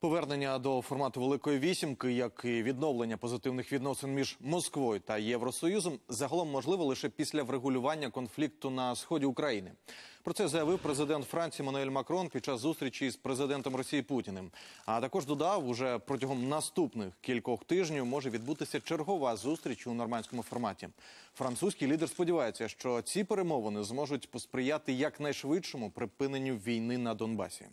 Повернення до формату Великої вісімки, як і відновлення позитивних відносин між Москвою та Євросоюзом, загалом можливо лише після врегулювання конфлікту на сході України. Про це заявив президент Франції Мануель Макрон під час зустрічі з президентом Росії Путіним. А також додав, уже протягом наступних кількох тижнів може відбутися чергова зустріч у нормандському форматі. Французький лідер сподівається, що ці перемовини зможуть посприяти якнайшвидшому припиненню війни на Донбасі.